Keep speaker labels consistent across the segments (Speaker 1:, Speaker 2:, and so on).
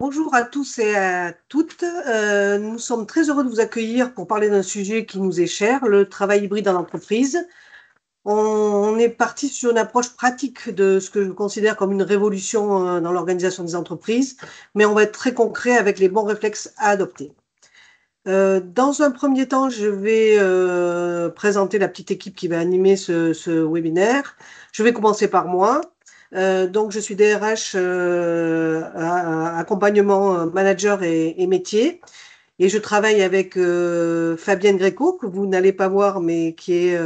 Speaker 1: Bonjour à tous et à toutes. Euh, nous sommes très heureux de vous accueillir pour parler d'un sujet qui nous est cher, le travail hybride dans l'entreprise. On, est parti sur une approche pratique de ce que je considère comme une révolution euh, dans l'organisation des entreprises, mais on va être très concret avec les bons réflexes à adopter. Euh, dans un premier temps, je vais présenter la petite équipe qui va animer ce, ce webinaire. Je vais commencer par moi. Euh, donc, je suis DRH euh, accompagnement euh, manager et, métier. Et je travaille avec Fabienne Gréco, que vous n'allez pas voir, mais qui est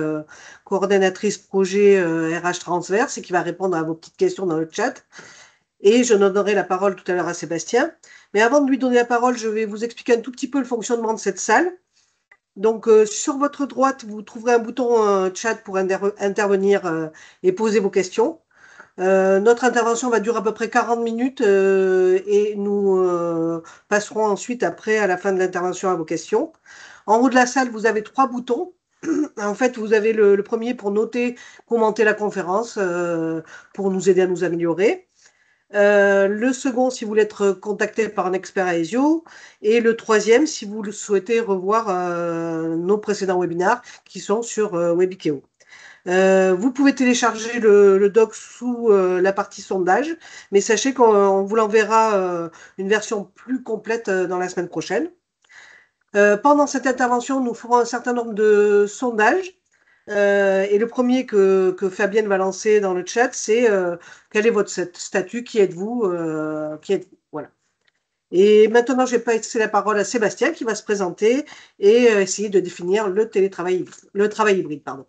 Speaker 1: coordonnatrice projet RH transverse et qui va répondre à vos petites questions dans le chat. Et je donnerai la parole tout à l'heure à Sébastien. Mais avant de lui donner la parole, je vais vous expliquer un tout petit peu le fonctionnement de cette salle. Donc, sur votre droite, vous trouverez un bouton chat pour intervenir et poser vos questions. Euh, notre intervention va durer à peu près 40 minutes euh, et nous euh, passerons ensuite après à la fin de l'intervention à vos questions. En haut de la salle, vous avez trois boutons. En fait, vous avez le, premier pour noter, commenter la conférence, pour nous aider à nous améliorer. le second, si vous voulez être contacté par un expert à ESIO. Et le troisième, si vous souhaitez revoir nos précédents webinaires qui sont sur Webikeo. Euh, vous pouvez télécharger le, le doc sous euh, la partie sondage, mais sachez qu'on vous l'enverra euh, une version plus complète dans la semaine prochaine. pendant cette intervention, nous ferons un certain nombre de sondages. et le premier que, que, Fabienne va lancer dans le chat, c'est quel est votre statut, qui êtes-vous êtes, voilà. Et maintenant, je vais passer la parole à Sébastien qui va se présenter et essayer de définir le télétravail, le travail hybride. Pardon.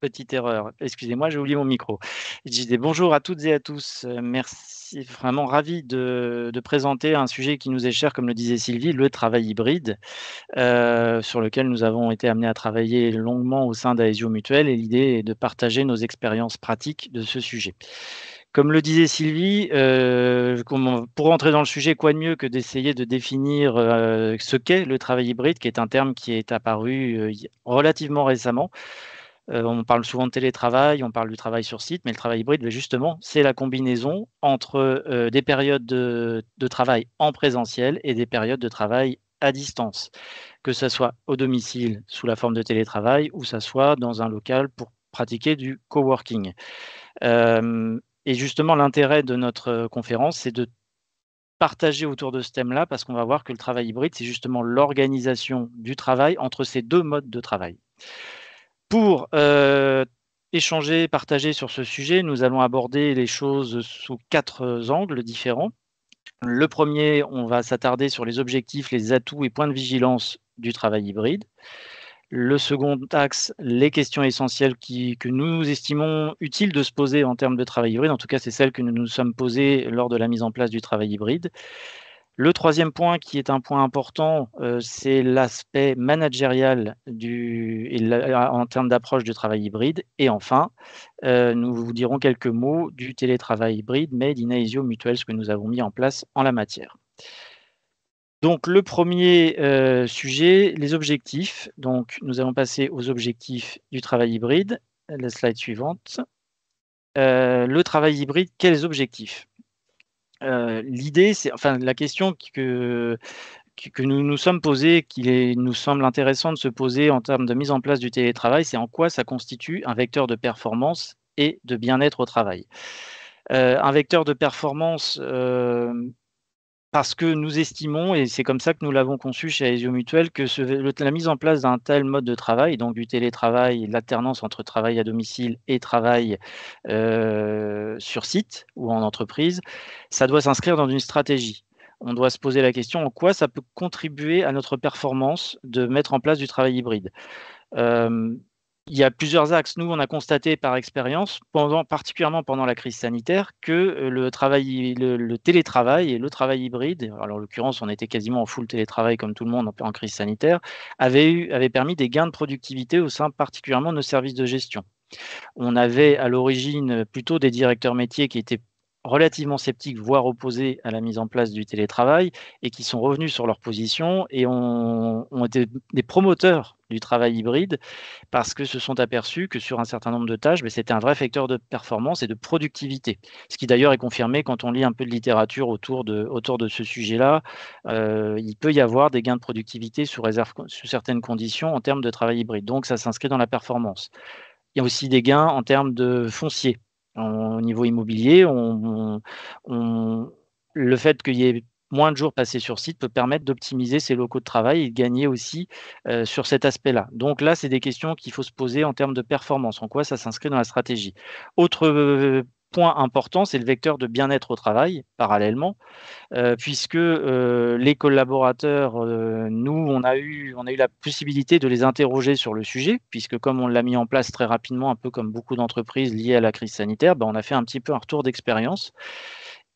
Speaker 2: Petite erreur. Excusez-moi, j'ai oublié mon micro. bonjour à toutes et à tous. Euh, merci, vraiment ravi de, présenter un sujet qui nous est cher, comme le disait Sylvie, le travail hybride, euh, sur lequel nous avons été amenés à travailler longuement au sein d'Aesio Mutuel. Et l'idée est de partager nos expériences pratiques de ce sujet. Comme le disait Sylvie, euh, pour entrer dans le sujet, quoi de mieux que d'essayer de définir ce qu'est le travail hybride, qui est un terme qui est apparu relativement récemment. Euh, on parle souvent de télétravail, on parle du travail sur site, mais le travail hybride, ben, justement, c'est la combinaison entre euh, des périodes de, travail en présentiel et des périodes de travail à distance, que ce soit au domicile sous la forme de télétravail ou ça soit dans un local pour pratiquer du coworking. Euh, et justement, l'intérêt de notre conférence, c'est de partager autour de ce thème-là parce qu'on va voir que le travail hybride, c'est justement l'organisation du travail entre ces deux modes de travail. Pour euh, échanger, partager sur ce sujet, nous allons aborder les choses sous quatre angles différents. Le premier, on va s'attarder sur les objectifs, les atouts et points de vigilance du travail hybride. Le second axe, les questions essentielles que nous estimons utiles de se poser en termes de travail hybride. En tout cas, c'est celles que nous nous sommes posées lors de la mise en place du travail hybride. Le troisième point qui est un point important, euh, c'est l'aspect managérial euh, en termes d'approche du travail hybride. Et enfin, euh, nous vous dirons quelques mots du télétravail hybride, mais ASIO Mutuel, ce que nous avons mis en place en la matière. Donc le premier sujet, les objectifs. Donc nous allons passer aux objectifs du travail hybride. La slide suivante. le travail hybride, quels objectifs euh, l'idée, c'est, enfin, la question que, que nous nous sommes posés, qu'il nous semble intéressant de se poser en termes de mise en place du télétravail, c'est en quoi ça constitue un vecteur de performance et de bien-être au travail. Euh, un vecteur de performance, euh, parce que nous estimons, et c'est comme ça que nous l'avons conçu chez Aesio Mutuel, que la mise en place d'un tel mode de travail, donc du télétravail, l'alternance entre travail à domicile et travail euh, sur site ou en entreprise, ça doit s'inscrire dans une stratégie. On doit se poser la question en quoi ça peut contribuer à notre performance de mettre en place du travail hybride. Euh, il y a plusieurs axes. Nous, on a constaté par expérience, pendant, particulièrement pendant la crise sanitaire, que euh, le, télétravail et le travail hybride, alors en l'occurrence, on était quasiment en full télétravail comme tout le monde en, en crise sanitaire, avait, avait permis des gains de productivité au sein particulièrement de nos services de gestion. On avait à l'origine plutôt des directeurs métiers qui étaient relativement sceptiques, voire opposés à la mise en place du télétravail, et qui sont revenus sur leur position et ont, été des promoteurs du travail hybride, parce que se sont aperçus que sur un certain nombre de tâches, mais ben, c'était un vrai facteur de performance et de productivité. Ce qui d'ailleurs est confirmé quand on lit un peu de littérature autour de, autour de ce sujet-là. Euh, il peut y avoir des gains de productivité sous, sous certaines conditions en termes de travail hybride. Donc ça s'inscrit dans la performance. Il y a aussi des gains en termes de foncier au niveau immobilier, on, le fait qu'il y ait moins de jours passés sur site peut permettre d'optimiser ses locaux de travail et de gagner aussi euh, sur cet aspect-là. Donc là, c'est des questions qu'il faut se poser en termes de performance, en quoi ça s'inscrit dans la stratégie. Autre euh, point important, c'est le vecteur de bien-être au travail, parallèlement, euh, puisque euh, les collaborateurs, euh, nous, on a, eu, on a eu la possibilité de les interroger sur le sujet, puisque comme on l'a mis en place très rapidement, un peu comme beaucoup d'entreprises liées à la crise sanitaire, ben, on a fait un petit peu un retour d'expérience.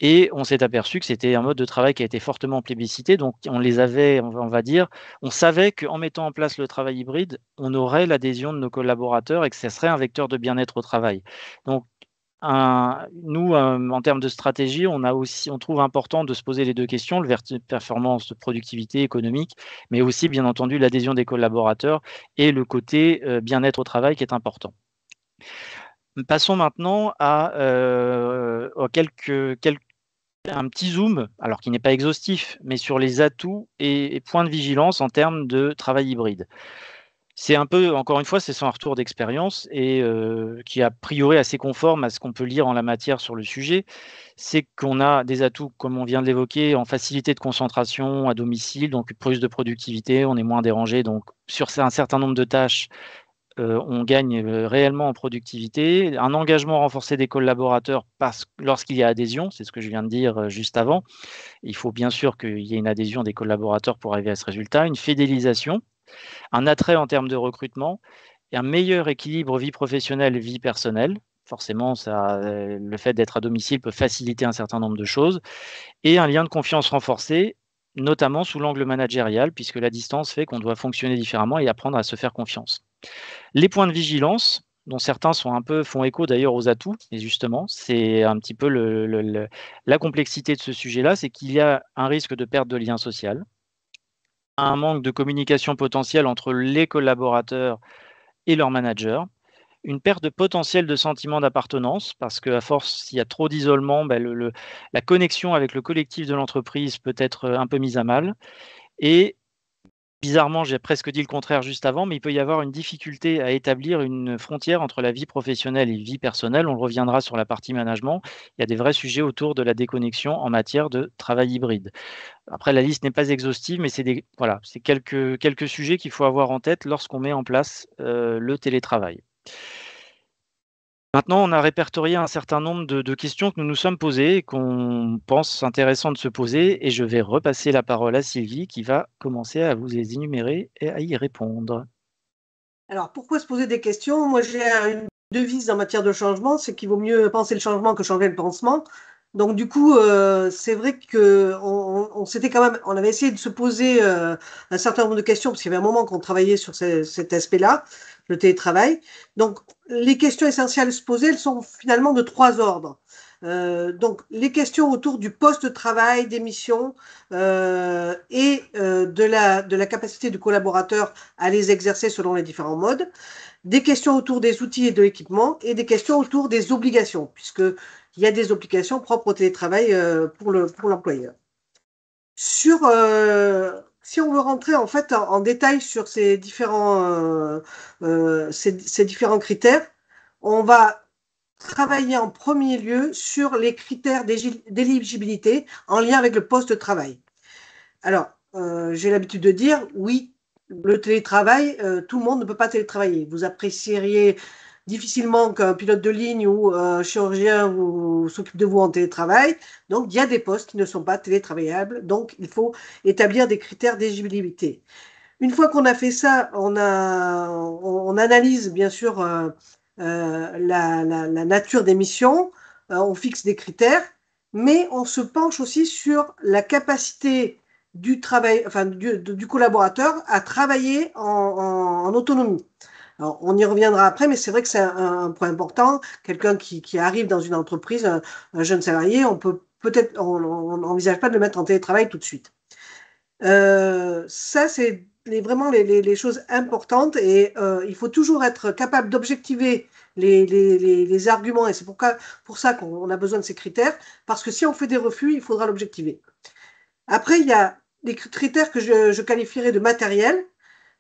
Speaker 2: Et on s'est aperçu que c'était un mode de travail qui a été fortement plébiscité. Donc, on les avait, on va dire, on savait qu'en mettant en place le travail hybride, on aurait l'adhésion de nos collaborateurs et que ce serait un vecteur de bien-être au travail. Donc, nous, euh, en termes de stratégie, on, a aussi, on trouve important de se poser les deux questions, le de performance, de productivité économique, mais aussi, bien entendu, l'adhésion des collaborateurs et le côté euh, bien-être au travail qui est important. Passons maintenant à, euh, un petit zoom, alors qui n'est pas exhaustif, mais sur les atouts et points de vigilance en termes de travail hybride c'est un peu, encore une fois, c'est son retour d'expérience et euh, qui a priori assez conforme à ce qu'on peut lire en la matière sur le sujet. C'est qu'on a des atouts, comme on vient de l'évoquer, en facilité de concentration à domicile, donc plus de productivité, on est moins dérangé. Donc, sur un certain nombre de tâches, euh, on gagne euh, réellement en productivité. Un engagement renforcé des collaborateurs lorsqu'il y a adhésion, c'est ce que je viens de dire juste avant. Il faut bien sûr qu'il y ait une adhésion des collaborateurs pour arriver à ce résultat. Une fidélisation un attrait en termes de recrutement et un meilleur équilibre vie professionnelle vie personnelle. Forcément, euh, le fait d'être à domicile peut faciliter un certain nombre de choses et un lien de confiance renforcé, notamment sous l'angle managérial, puisque la distance fait qu'on doit fonctionner différemment et apprendre à se faire confiance. Les points de vigilance, dont certains sont un peu font écho d'ailleurs aux atouts. Et justement, c'est un petit peu la complexité de ce sujet-là, c'est qu'il y a un risque de perte de lien social, un manque de communication potentielle entre les collaborateurs et leurs managers, une perte de potentiel de sentiment d'appartenance, parce qu'à force, s'il y a trop d'isolement, ben, la connexion avec le collectif de l'entreprise peut être euh, un peu mise à mal, et Bizarrement, j'ai presque dit le contraire juste avant, mais il peut y avoir une difficulté à établir une frontière entre la vie professionnelle et vie personnelle. On reviendra sur la partie management. Il y a des vrais sujets autour de la déconnexion en matière de travail hybride. Après, la liste n'est pas exhaustive, mais c'est voilà, quelques, quelques sujets qu'il faut avoir en tête lorsqu'on met en place euh, le télétravail. Maintenant, on a répertorié un certain nombre de, questions que nous nous sommes posées et qu'on pense intéressant de se poser. Et je vais repasser la parole à Sylvie qui va commencer à vous les énumérer et à y répondre.
Speaker 1: Alors, pourquoi se poser des questions Moi, j'ai une devise en matière de changement, c'est qu'il vaut mieux penser le changement que changer le pansement. Donc du coup, euh, c'est vrai qu'on on, s'était quand même, on avait essayé de se poser euh, un certain nombre de questions parce qu'il y avait un moment qu'on travaillait sur cet aspect-là le télétravail. Donc, les questions essentielles à se poser, elles sont finalement de trois ordres. Euh, donc, les questions autour du poste de travail, des missions euh, et euh, de, la, de la capacité du collaborateur à les exercer selon les différents modes, des questions autour des outils et de l'équipement et des questions autour des obligations, puisqu'il y a des obligations propres au télétravail pour l'employeur. Le, pour sur si on veut rentrer en fait en, détail sur ces différents, euh, euh, ces, différents critères, on va travailler en premier lieu sur les critères d'éligibilité en lien avec le poste de travail. Alors, euh, j'ai l'habitude de dire, oui, le télétravail, tout le monde ne peut pas télétravailler. Vous apprécieriez difficilement qu'un pilote de ligne ou un chirurgien s'occupe de vous en télétravail. Donc, il y a des postes qui ne sont pas télétravaillables. Donc, il faut établir des critères d'éligibilité. Une fois qu'on a fait ça, on, analyse bien sûr euh, euh, la, nature des missions, euh, on fixe des critères, mais on se penche aussi sur la capacité du, collaborateur à travailler en autonomie on y reviendra après, mais c'est vrai que c'est un, point important. Quelqu'un qui, arrive dans une entreprise, un, jeune salarié, on peut peut-être, n'envisage pas de le mettre en télétravail tout de suite. Euh, ça, c'est vraiment les, choses importantes et euh, il faut toujours être capable d'objectiver les, arguments et c'est pour, ça qu'on a besoin de ces critères parce que si on fait des refus, il faudra l'objectiver. Après, il y a des critères que je, je qualifierais de matériels.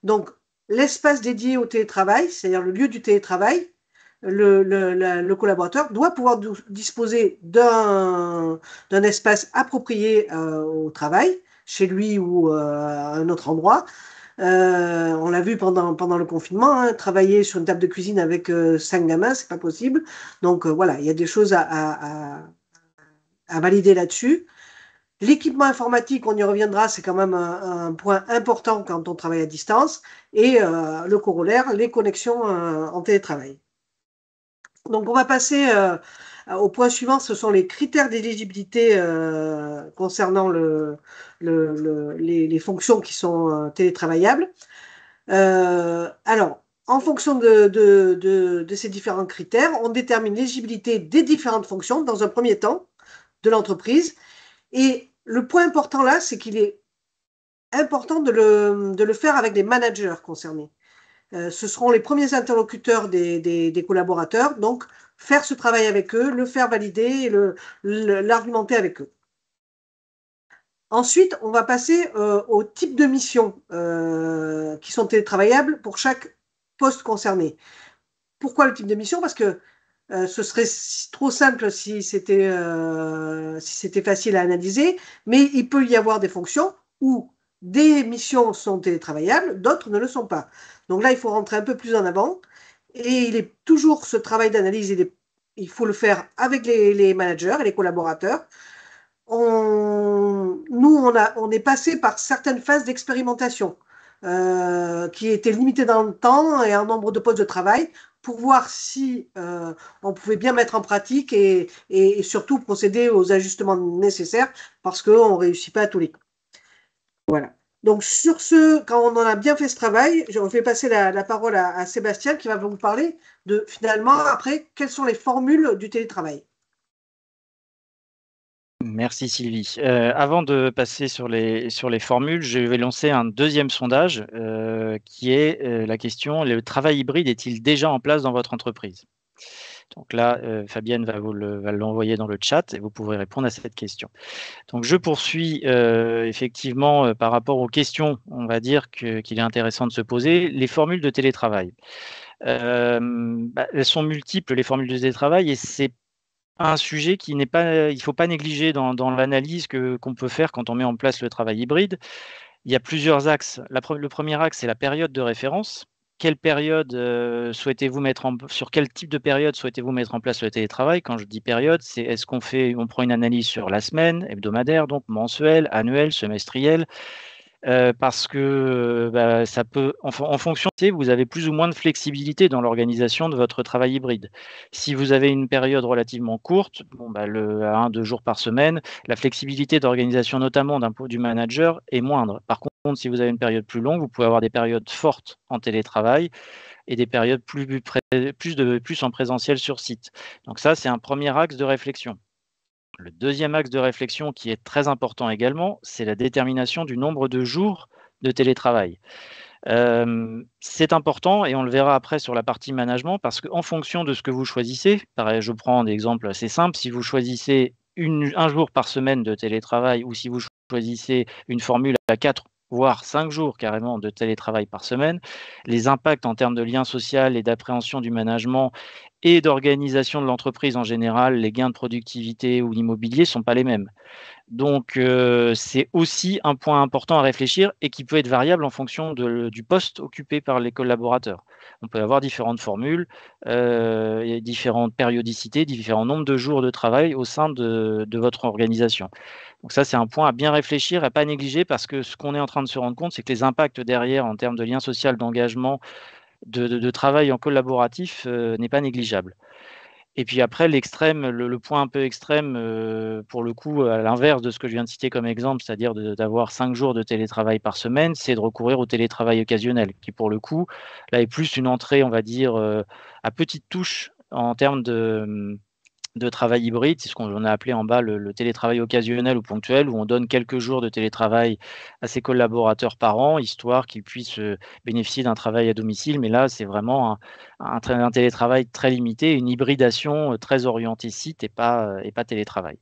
Speaker 1: Donc, l'espace dédié au télétravail, c'est-à-dire le lieu du télétravail, le, collaborateur doit pouvoir disposer d'un espace approprié euh, au travail, chez lui ou euh, à un autre endroit. Euh, on l'a vu pendant, le confinement, hein, travailler sur une table de cuisine avec cinq gamins, c'est pas possible. Donc voilà, il y a des choses à valider là-dessus. L'équipement informatique, on y reviendra, c'est quand même un, point important quand on travaille à distance. Et euh, le corollaire, les connexions euh, en télétravail. Donc on va passer euh, au point suivant, ce sont les critères d'éligibilité concernant les, fonctions qui sont télétravaillables. alors, en fonction de, de ces différents critères, on détermine l'éligibilité des différentes fonctions dans un premier temps de l'entreprise. Et le point important là, c'est qu'il est important de le, faire avec les managers concernés. Euh, ce seront les premiers interlocuteurs des, collaborateurs, donc faire ce travail avec eux, le faire valider et l'argumenter avec eux. Ensuite, on va passer euh, au type de mission euh, qui sont télétravaillables pour chaque poste concerné. Pourquoi le type de mission Parce que euh, ce serait trop simple euh, si c'était facile à analyser, mais il peut y avoir des fonctions où des missions sont télétravaillables, d'autres ne le sont pas. Donc là, il faut rentrer un peu plus en avant. Et il est toujours ce travail d'analyse, il, faut le faire avec les, managers et les collaborateurs. nous, on, est passé par certaines phases d'expérimentation. Euh, qui étaient limitées dans le temps et en nombre de postes de travail pour voir si euh, on pouvait bien mettre en pratique et, surtout procéder aux ajustements nécessaires parce qu'on ne réussit pas à tous les coups. Voilà. Donc sur ce, quand on en a bien fait ce travail, je vais passer la, parole à, à Sébastien qui va vous parler de finalement après quelles sont les formules du télétravail.
Speaker 2: Merci Sylvie. Euh, avant de passer sur les, sur les formules, je vais lancer un deuxième sondage euh, qui est euh, la question, le travail hybride est-il déjà en place dans votre entreprise donc là, Fabienne va vous l'envoyer dans le chat et vous pourrez répondre à cette question. Donc je poursuis effectivement par rapport aux questions, on va dire qu'il est intéressant de se poser, les formules de télétravail. Bah, elles sont multiples, les formules de télétravail, et c'est un sujet qui n'est pas, il ne faut pas négliger dans, l'analyse que, qu'on peut faire quand on met en place le travail hybride. Il y a plusieurs axes. le premier axe, c'est la période de référence. Quelle période euh, souhaitez-vous mettre en, sur quel type de période souhaitez-vous mettre en place le télétravail Quand je dis période, c'est est-ce qu'on fait, on prend une analyse sur la semaine, hebdomadaire, donc mensuelle, annuelle, semestrielle euh, parce que euh, bah, ça peut, en, fonction, vous avez plus ou moins de flexibilité dans l'organisation de votre travail hybride. Si vous avez une période relativement courte, bon, bah, le, à un, deux jours par semaine, la flexibilité d'organisation notamment du manager est moindre. Par contre, si vous avez une période plus longue, vous pouvez avoir des périodes fortes en télétravail et des périodes plus, plus, de, plus en présentiel sur site. Donc ça, c'est un premier axe de réflexion. Le deuxième axe de réflexion qui est très important également, c'est la détermination du nombre de jours de télétravail. Euh, c'est important et on le verra après sur la partie management parce qu'en fonction de ce que vous choisissez, pareil, je prends un exemple assez simple, si vous choisissez un jour par semaine de télétravail ou si vous choisissez une formule à 4 voire cinq jours carrément de télétravail par semaine, les impacts en termes de lien social et d'appréhension du management et d'organisation de l'entreprise en général, les gains de productivité ou l'immobilier ne sont pas les mêmes. Donc euh, c'est aussi un point important à réfléchir et qui peut être variable en fonction du poste occupé par les collaborateurs. On peut avoir différentes formules, euh, différentes périodicités, différents nombres de jours de travail au sein de votre organisation. Donc ça, c'est un point à bien réfléchir, à pas négliger, parce que ce qu'on est en train de se rendre compte, c'est que les impacts derrière en termes de lien social, d'engagement, de, travail en collaboratif euh, n'est pas négligeable. Et puis après, l'extrême, le, point un peu extrême, euh, pour le coup, à l'inverse de ce que je viens de citer comme exemple, c'est-à-dire d'avoir cinq jours de télétravail par semaine, c'est de recourir au télétravail occasionnel, qui pour le coup, là, est plus une entrée, on va dire, euh, à petite touche en termes de, de travail hybride, c'est ce qu'on a appelé en bas le, télétravail occasionnel ou ponctuel, où on donne quelques jours de télétravail à ses collaborateurs par an, histoire qu'ils puissent euh, bénéficier d'un travail à domicile. Mais là, c'est vraiment un, télétravail très limité, une hybridation euh, très orientée site et pas, euh, et pas télétravail.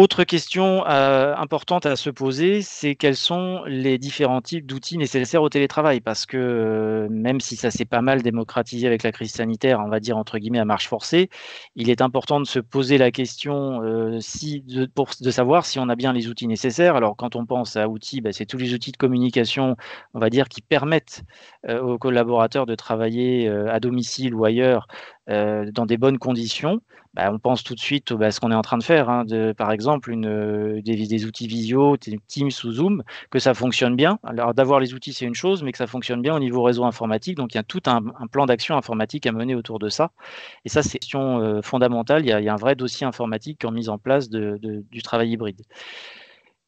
Speaker 2: Autre question euh, importante à se poser, c'est quels sont les différents types d'outils nécessaires au télétravail Parce que euh, même si ça s'est pas mal démocratisé avec la crise sanitaire, on va dire entre guillemets à marche forcée, il est important de se poser la question euh, de, savoir si on a bien les outils nécessaires. Alors quand on pense à outils, bah, c'est tous les outils de communication, on va dire, qui permettent aux collaborateurs de travailler à domicile ou ailleurs euh, dans des bonnes conditions, bah, on pense tout de suite bah, ce qu'on est en train de faire. Hein, par exemple, euh, des, outils visio, Teams ou Zoom, que ça fonctionne bien. Alors d'avoir les outils, c'est une chose, mais que ça fonctionne bien au niveau réseau informatique. Donc il y a tout un, plan d'action informatique à mener autour de ça. Et ça, c'est une question euh, fondamentale. Il y, a, un vrai dossier informatique en mise en place du travail hybride.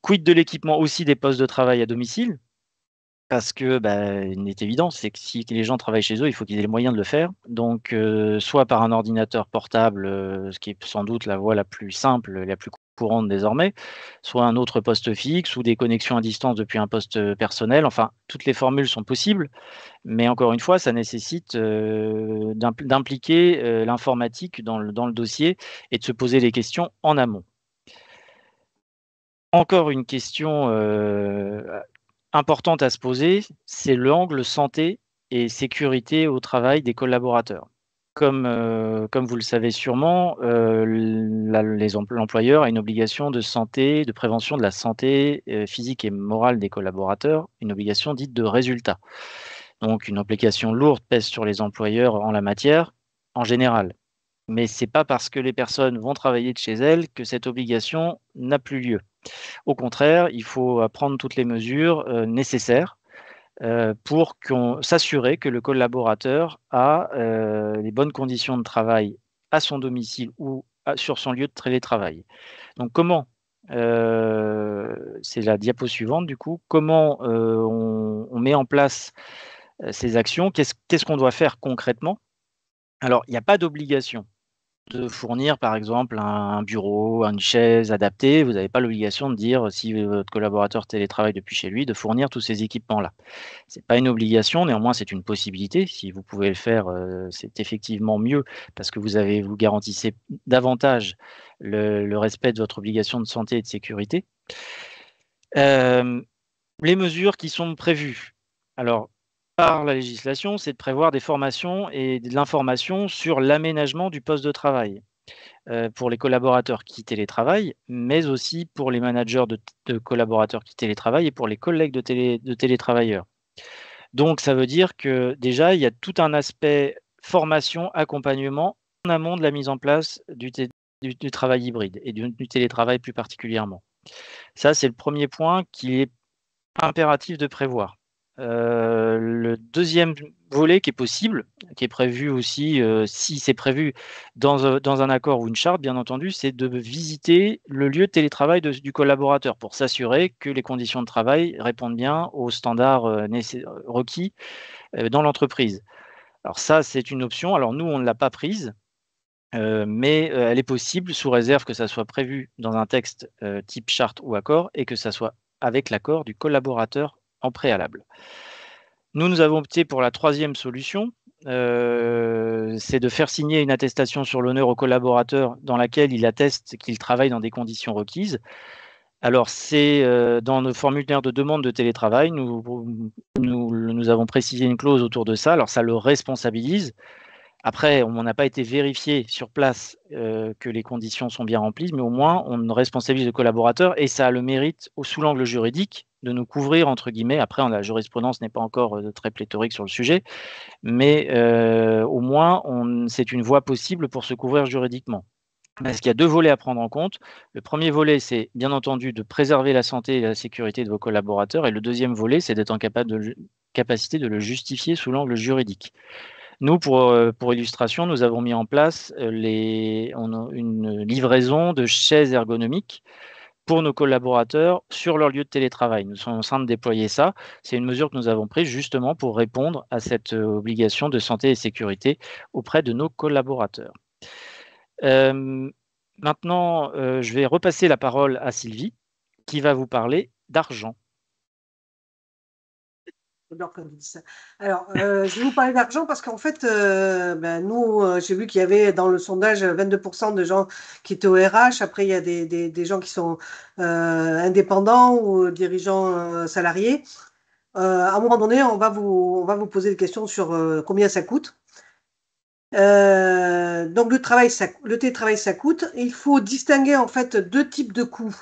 Speaker 2: Quid de l'équipement aussi des postes de travail à domicile parce que bah, il est évident, c'est que si les gens travaillent chez eux, il faut qu'ils aient les moyens de le faire. Donc, euh, soit par un ordinateur portable, euh, ce qui est sans doute la voie la plus simple, la plus courante désormais, soit un autre poste fixe ou des connexions à distance depuis un poste euh, personnel. Enfin, toutes les formules sont possibles, mais encore une fois, ça nécessite d'impliquer l'informatique dans le, dossier et de se poser les questions en amont encore une question importante à se poser, c'est l'angle santé et sécurité au travail des collaborateurs. Comme, euh, comme vous le savez sûrement, euh, l'employeur a une obligation de santé, de prévention de la santé euh, physique et morale des collaborateurs, une obligation dite de résultat. Donc une implication lourde pèse sur les employeurs en la matière en général. Mais ce n'est pas parce que les personnes vont travailler de chez elles que cette obligation n'a plus lieu. Au contraire, il faut prendre toutes les mesures euh, nécessaires euh, pour s'assurer que le collaborateur a euh, les bonnes conditions de travail à son domicile ou sur son lieu de télétravail. Donc comment C'est la diapo suivante du coup. Comment on, met en place ces actions Qu'est-ce qu'on doit faire concrètement Alors, il n'y a pas d'obligation de fournir par exemple un bureau, une chaise adaptée. Vous n'avez pas l'obligation de dire si votre collaborateur télétravaille depuis chez lui de fournir tous ces équipements-là. Ce n'est pas une obligation, néanmoins c'est une possibilité. Si vous pouvez le faire, euh, c'est effectivement mieux parce que vous, avez, vous garantissez davantage le, respect de votre obligation de santé et de sécurité. Euh, les mesures qui sont prévues. Alors, par la législation, c'est de prévoir des formations et de l'information sur l'aménagement du poste de travail euh, pour les collaborateurs qui télétravaillent, mais aussi pour les managers de, collaborateurs qui télétravaillent et pour les collègues de, télétravailleurs. Donc ça veut dire que déjà, il y a tout un aspect formation, accompagnement en amont de la mise en place du, travail hybride et du télétravail plus particulièrement. Ça, c'est le premier point qu'il est impératif de prévoir. Euh, le deuxième volet qui est possible, qui est prévu aussi, euh, si c'est prévu euh, dans, un accord ou une charte, bien entendu, c'est de visiter le lieu de télétravail du collaborateur pour s'assurer que les conditions de travail répondent bien aux standards requis dans l'entreprise. Alors ça, c'est une option. Alors nous, on ne l'a pas prise. mais elle est possible sous réserve que ça soit prévu dans un texte type charte ou accord et que ça soit avec l'accord du collaborateur en préalable. Nous, nous avons opté pour la troisième solution, euh, c'est de faire signer une attestation sur l'honneur au collaborateur dans laquelle il atteste qu'il travaille dans des conditions requises. Alors, c'est euh, dans nos formulaires de demande de télétravail, nous, nous, avons précisé une clause autour de ça. Alors, ça le responsabilise. Après, on n'a pas été vérifié sur place euh, que les conditions sont bien remplies, mais au moins, on responsabilise le collaborateur et ça a le mérite, sous l'angle juridique, de nous couvrir, entre guillemets. Après, la jurisprudence n'est pas encore euh, très pléthorique sur le sujet, mais euh, au moins, c'est une voie possible pour se couvrir juridiquement. Parce qu'il y a deux volets à prendre en compte. Le premier volet, c'est bien entendu de préserver la santé et la sécurité de vos collaborateurs. Et le deuxième volet, c'est d'être en capacité de le justifier sous l'angle juridique. Nous, pour, euh, pour, illustration, nous avons mis en place les, une livraison de chaises ergonomiques pour nos collaborateurs sur leur lieu de télétravail. Nous sommes en train de déployer ça. C'est une mesure que nous avons prise justement pour répondre à cette euh, obligation de santé et sécurité auprès de nos collaborateurs. Euh, maintenant, euh, je vais repasser la parole à Sylvie qui va vous parler d'argent.
Speaker 1: Alors, euh, je vais vous parler d'argent parce qu'en fait, euh, ben, nous, euh, j'ai vu qu'il y avait dans le sondage 22% de gens qui étaient au RH. Après, il y a des, des, gens qui sont indépendants ou dirigeants salariés. à un moment donné, on va vous, on va vous poser des questions sur combien ça coûte. donc le, travail, le télétravail, ça coûte. Il faut distinguer en fait deux types de coûts.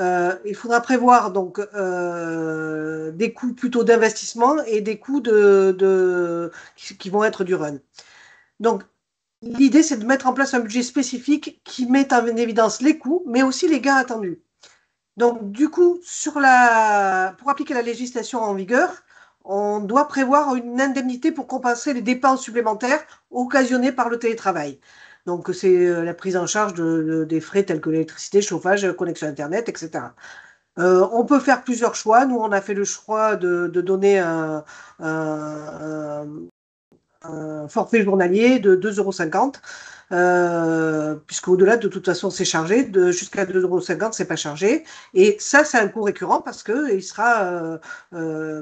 Speaker 1: Euh, il faudra prévoir donc euh, des coûts plutôt d'investissement et des coûts qui, vont être du run. Donc, l'idée, c'est de mettre en place un budget spécifique qui met en évidence les coûts, mais aussi les gains attendus. Donc, du coup, pour appliquer la législation en vigueur, on doit prévoir une indemnité pour compenser les dépenses supplémentaires occasionnées par le télétravail. Donc, c'est euh, la prise en charge des frais tels que l'électricité, chauffage, euh, connexion Internet, etc. Euh, on peut faire plusieurs choix. Nous, on a fait le choix de, donner un, forfait journalier de 2,50 euros. Euh, au delà de toute façon, c'est chargé, de, jusqu'à ce c'est pas chargé. Et ça, c'est un coût récurrent parce qu'il sera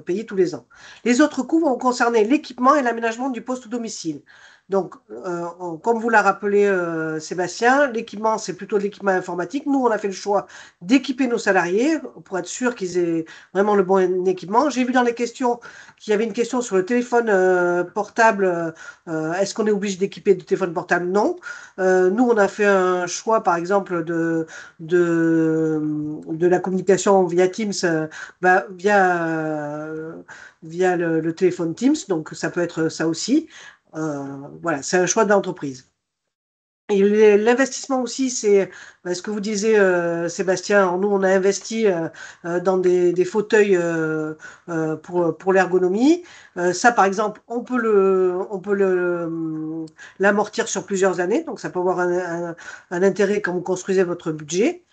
Speaker 1: payé tous les ans. Les autres coûts vont concerner l'équipement et l'aménagement du poste domicile. Donc, euh, comme vous l'a rappelé euh, Sébastien, l'équipement, c'est plutôt de l'équipement informatique. Nous, on a fait le choix d'équiper nos salariés pour être sûr qu'ils aient vraiment le bon équipement. J'ai vu dans les questions qu'il y avait une question sur le téléphone euh, portable. Est-ce qu'on est obligé d'équiper de téléphone portable Non. nous, on a fait un choix, par exemple, de, de, de la communication via Teams, bah, via, via le téléphone Teams. Donc, ça peut être ça aussi. Euh, voilà, c'est un choix d'entreprise. l'investissement aussi, c'est ben, ce que vous disiez, euh, Sébastien. nous, on a investi euh, dans des, fauteuils pour, l'ergonomie. ça, par exemple, on peut hum, l'amortir sur plusieurs années. Donc, ça peut avoir un intérêt quand vous construisez votre budget.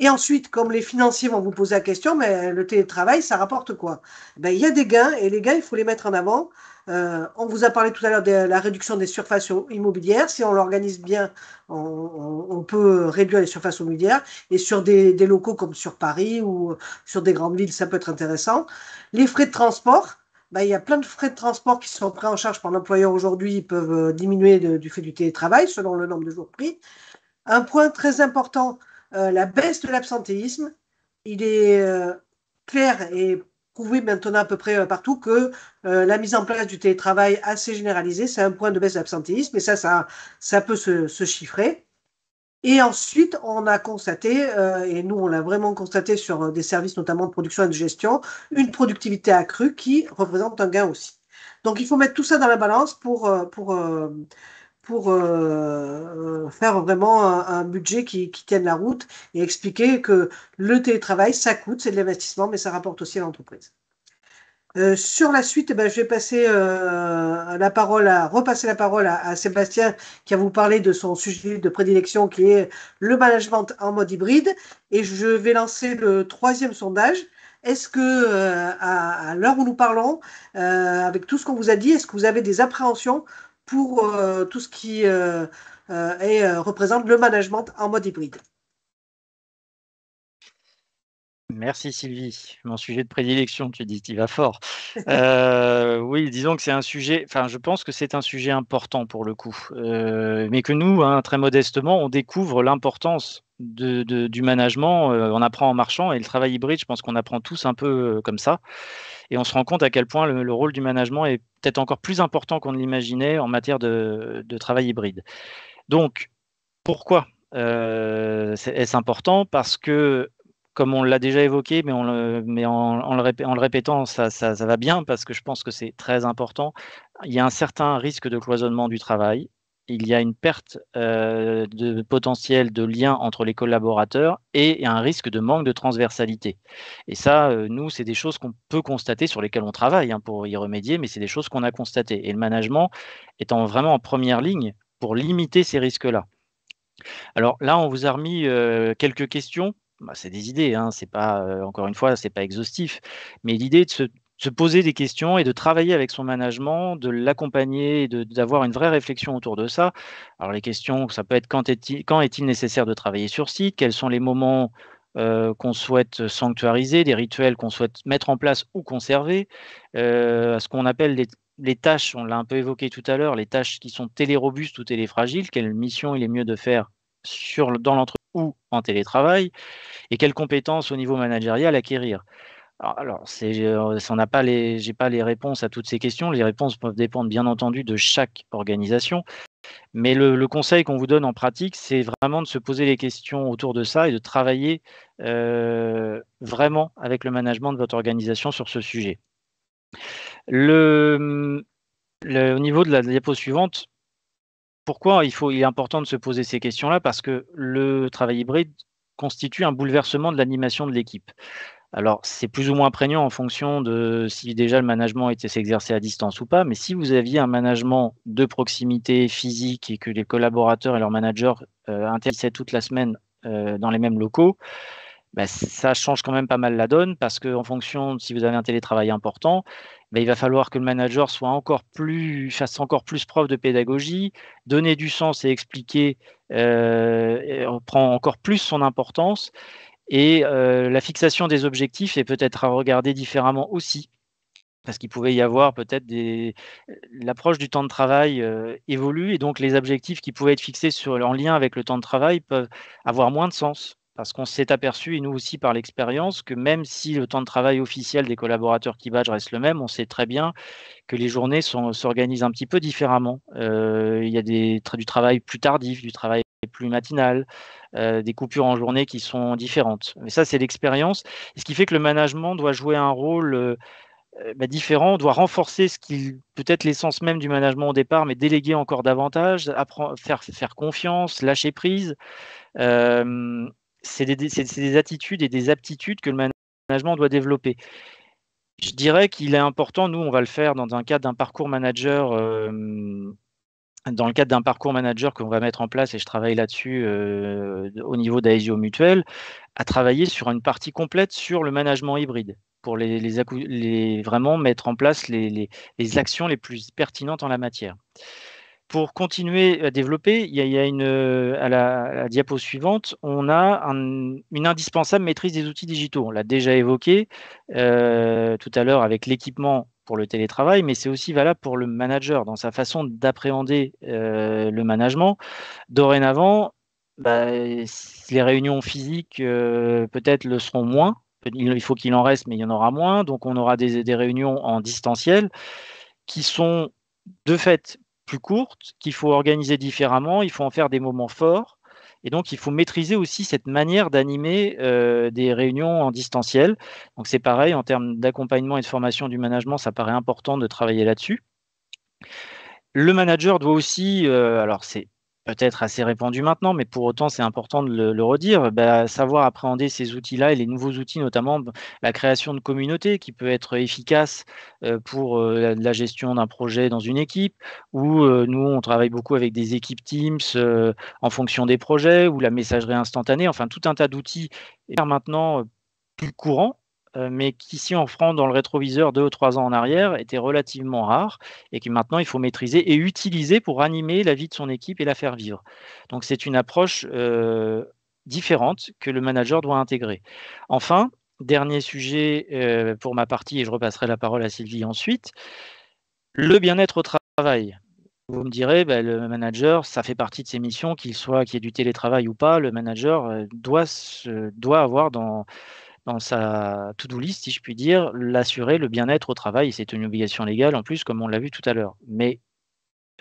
Speaker 1: Et ensuite, comme les financiers vont vous poser la question, mais le télétravail, ça rapporte quoi ben, Il y a des gains, et les gains, il faut les mettre en avant. Euh, on vous a parlé tout à l'heure de la réduction des surfaces immobilières. Si on l'organise bien, on, peut réduire les surfaces immobilières. Et sur des, locaux comme sur Paris ou sur des grandes villes, ça peut être intéressant. Les frais de transport. Ben, il y a plein de frais de transport qui sont pris en charge par l'employeur aujourd'hui. Ils peuvent euh, diminuer du fait du télétravail selon le nombre de jours pris. Un point très important, euh, la baisse de l'absentéisme. Il est euh, clair et prouvé maintenant à peu près euh, partout que la mise en place du télétravail assez généralisé, c'est un point de baisse d'absentéisme et ça, ça, peut se, chiffrer. Et ensuite, on a constaté, et nous on l'a vraiment constaté sur des services notamment de production et de gestion, une productivité accrue qui représente un gain aussi. Donc il faut mettre tout ça dans la balance pour, pour pour euh, faire vraiment un, budget qui, tienne la route et expliquer que le télétravail, ça coûte, c'est de l'investissement, mais ça rapporte aussi à l'entreprise. Euh, sur la suite, eh ben, je vais passer euh, la parole à repasser la parole à, Sébastien qui va vous parler de son sujet de prédilection qui est le management en mode hybride. Et je vais lancer le troisième sondage. Est-ce que, à l'heure où nous parlons, avec tout ce qu'on vous a dit, est-ce que vous avez des appréhensions pour euh, tout ce qui euh, euh, représente le management en mode hybride.
Speaker 2: Merci Sylvie. Mon sujet de prédilection, tu dis, il va fort. Euh, oui, disons que c'est un sujet, enfin je pense que c'est un sujet important pour le coup, euh, mais que nous, hein, très modestement, on découvre l'importance de, du management, euh, on apprend en marchant, et le travail hybride, je pense qu'on apprend tous un peu comme ça, et on se rend compte à quel point le, rôle du management est peut-être encore plus important qu'on ne l'imaginait en matière de, travail hybride. Donc, pourquoi est-ce important Parce que comme on l'a déjà évoqué, mais, en, le répétant, ça, va bien parce que je pense que c'est très important. Il y a un certain risque de cloisonnement du travail. Il y a une perte euh, de potentiel de lien entre les collaborateurs et un risque de manque de transversalité. Et ça, euh, nous, c'est des choses qu'on peut constater sur lesquelles on travaille hein, pour y remédier, mais c'est des choses qu'on a constatées. Et le management étant vraiment en première ligne pour limiter ces risques-là. Alors là, on vous a remis euh, quelques questions bah, c'est des idées, hein, c'est pas, euh, encore une fois, c'est pas exhaustif, mais l'idée de se, poser des questions et de travailler avec son management, de l'accompagner, d'avoir une vraie réflexion autour de ça. Alors les questions, ça peut être quand est-il nécessaire de travailler sur site, quels sont les moments euh, qu'on souhaite sanctuariser, des rituels qu'on souhaite mettre en place ou conserver, euh, ce qu'on appelle les, les, tâches, on l'a un peu évoqué tout à l'heure, les tâches qui sont télérobustes ou téléfragiles, quelle mission il est mieux de faire dans l'entreprise ou en télétravail et quelles compétences au niveau managérial acquérir. Alors, euh, on n'ai pas les, j'ai pas les réponses à toutes ces questions. Les réponses peuvent dépendre, bien entendu, de chaque organisation. Mais le, conseil qu'on vous donne en pratique, c'est vraiment de se poser les questions autour de ça et de travailler euh, vraiment avec le management de votre organisation sur ce sujet. au niveau de la diapo suivante, pourquoi il, est important de se poser ces questions-là Parce que le travail hybride constitue un bouleversement de l'animation de l'équipe. Alors, c'est plus ou moins prégnant en fonction de si déjà le management était s'exercer à distance ou pas, mais si vous aviez un management de proximité physique et que les collaborateurs et leurs managers euh, toute la semaine euh, dans les mêmes locaux, bah, ça change quand même pas mal la donne parce qu'en fonction de si vous avez un télétravail important, il va falloir que le manager soit encore plus, fasse encore plus preuve de pédagogie, donner du sens et expliquer euh, prend encore plus son importance. Et euh, la fixation des objectifs est peut-être à regarder différemment aussi parce qu'il pouvait y avoir peut-être des. L'approche du temps de travail euh, évolue et donc les objectifs qui pouvaient être fixés sur, en lien avec le temps de travail peuvent avoir moins de sens. Parce qu'on s'est aperçu, et nous aussi par l'expérience, que même si le temps de travail officiel des collaborateurs qui badge reste le même, on sait très bien que les journées s'organisent un petit peu différemment. Euh, il y a du travail plus tardif, du travail plus matinal, euh, des coupures en journée qui sont différentes. Mais ça, c'est l'expérience. Ce qui fait que le management doit jouer un rôle euh, bah, différent, doit renforcer ce qui peut-être l'essence même du management au départ, mais déléguer encore davantage, faire, faire confiance, lâcher prise c'est des, attitudes et des aptitudes que le management doit développer. Je dirais qu'il est important, nous, on va le faire dans un cadre d'un parcours manager. Euh, dans le cadre d'un parcours manager qu'on va mettre en place, et je travaille là-dessus euh, au niveau d'Aesio Mutuel, à travailler sur une partie complète sur le management hybride, pour les, vraiment mettre en place les, actions les plus pertinentes en la matière pour continuer à développer, il y a, une, euh, à la, à, diapo suivante, on a une indispensable maîtrise des outils digitaux. On l'a déjà évoqué euh, tout à l'heure avec l'équipement pour le télétravail, mais c'est aussi valable pour le manager dans sa façon d'appréhender euh, le management. Dorénavant, bah, les réunions physiques peut-être le seront moins. Il faut qu'il en reste, mais il y en aura moins. Donc on aura des, des réunions en distanciel qui sont de fait plus courte, qu'il faut organiser différemment, il faut en faire des moments forts. Et donc, il faut maîtriser aussi cette manière d'animer euh, des réunions en distanciel. Donc, c'est pareil, en termes d'accompagnement et de formation du management, ça paraît important de travailler là-dessus. Le manager doit aussi, euh, alors c'est peut-être assez répandu maintenant, mais pour autant c'est important de le, redire, bah, savoir appréhender ces outils-là et les nouveaux outils, notamment bah, la création de communautés qui peut être efficace euh, pour euh, la, gestion d'un projet dans une équipe, où euh, nous on travaille beaucoup avec des équipes Teams en fonction des projets, ou la messagerie instantanée, enfin tout un tas d'outils maintenant plus courants euh, mais qui, si en France, dans le rétroviseur, deux ou trois ans en arrière, était relativement rare et qui maintenant il faut maîtriser et utiliser pour animer la vie de son équipe et la faire vivre. Donc c'est une approche euh, différente que le manager doit intégrer. Enfin, dernier sujet euh, pour ma partie et je repasserai la parole à Sylvie ensuite, le bien-être au travail. Vous me direz, ben, le manager, ça fait partie de ses missions, qu'il soit qu'il y du télétravail ou pas, le manager doit, doit avoir dans dans sa to-do list, si je puis dire, l'assurer le bien-être au travail. C'est une obligation légale en plus, comme on l'a vu tout à l'heure. Mais